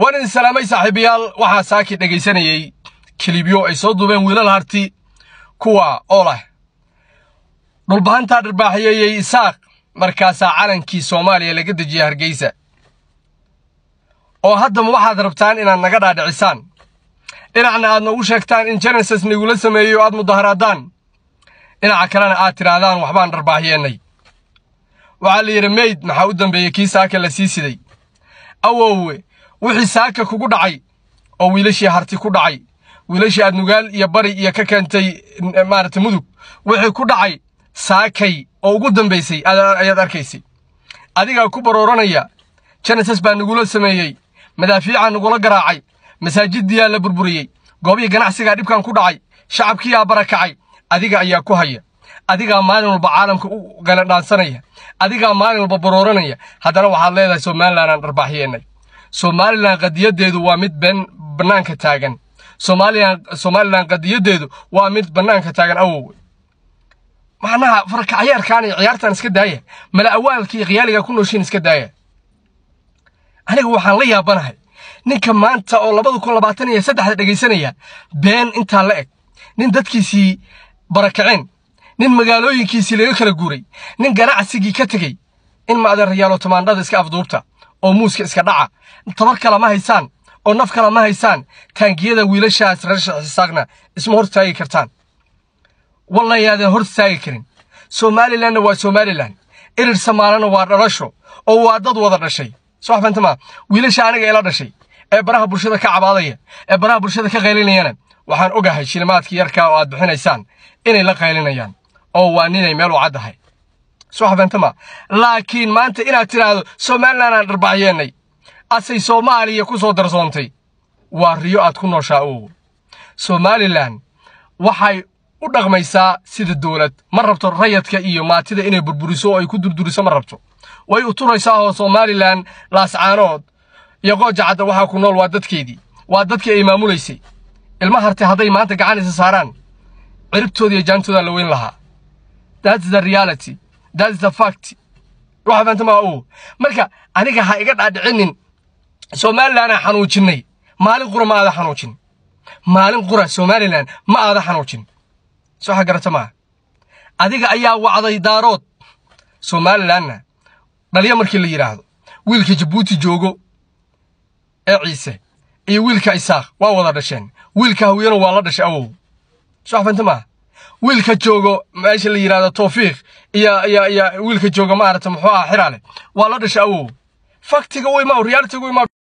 waan salaamay saaxiibayaal waxaa saaki dhegaysanayey kelibyo ay soo duubeen wiilal harti kuwa oo leh dhulbahantaa dharbaaxyeeyey isaaq markaasaa calankii soomaaliya laga dejiyey hargeysa oo haddaba waxaad rabtaan inaad naga dhaadhicisaan dhinacna aad noogu sheegtaan in nagula naygula sameeyo aad mudaharaadaan dhinaca kalena aad tidhaahdaan waxbaan dharbaaxyeennay waxaa la yidhi meyd maxaa u dambeeyey kii saaka la sii siday awowe wixii saaka kugu dhacay oo wiilashii harti ku dhacay wiilashii aad nugaal iyo bari iyo ka keentay eh, maarata mudug wixii ku dhacay saakay oo ugu dambaysay ayaad arkaysay adigaa ku barooranaya jeneses baa nagula sameeyey madaafiicaa nagula garaacay masaajiddiyaa la burburiyey goobihii ganacsigaa dhibkan ku dhacay shacabkiyaa barakacay adiga ayaa ku haya adigaa maalin walba caalamka u galadhaansanaya adigaa maalin walba barooranaya haddana waxaad leedahay somalilan aan somalilan qadiyadeedu waa mid been bannaanka taagan somalilan qadiyadeedu waa mid bannaanka taagan awowe macnaha farkacyaarkaan iyo ciyaartan iska daaya mala awaalka iyo ku nooshiin iska daaya aniga waxaan la yaabanahay ninka maanta oo labada kun labaatan iyo saddexda dhegaysanaya been intaa la eg nin dadkiisii barakaceen nin magaalooyinkiisii laga kala guuray nin ganacsigii ka tegey in ma adan rayaaloo tamaandhada iska afduubta oo muuska iska dhaca tabar kale ma haysaan oo naf kale ma haysaan taangiyada wiilashaas reer shicisaaqna isma hortaagi kartaan wallayaadan hor taagi karin somalilanna waa somalilan erir samaalana waa dhalasho oo waa dad wada dhashay soo fahantama wiilasha aniga ila dhashay ee baraha bulshada ka cabaadaya ee baraha bulshada ka qaylinayana waxaan ogahay shilimaadkii yarkaa oo aad bixinaysaan inay la qaylinayaan oo waa ninay meel u caddahay soo laakiin maanta inaad tidhaahdo somalilan aan dharbaaxyeennay asay soomaaliya ku soo darsoontay waa riyo aad ku nooshaa uu somalilan waxay u dhaqmaysaa sida dowlad ma rabto rayadka iyo maatida inay burburiso oo ay ku durduriso ma rabto way u turaysaahoo somalilan laascaanood iyo qoojacadda waxaa ku nool waa dadkeedii waa dadkii ay maamulaysay ilma hartay hadday maanta gacan isa saaraan ciribtooda jaantoodaa la weyn lahaa marka aniga ha iga dhaadhicinin somalilan xanuujinay maalin qura ma aada xanuujin maalin qura somalilan ma aada xanuujin soo xagarata maa adiga ayaa wacday daarood somalilanna dhaliyo markii la yidhaahdo wiilka jabuuti joogo ee ciise iyo wiilka isaaq waa wada dhasheen wiilka hawyano waa la dhashay awow soo xafanta maaha wiilka joogo meesha la yidhahdo tawfiiq iyo iyo iyo wiilka jooga maaragta muxuu aha xiraale waa la dhasha awow faktiga weymaa realitiga weymaa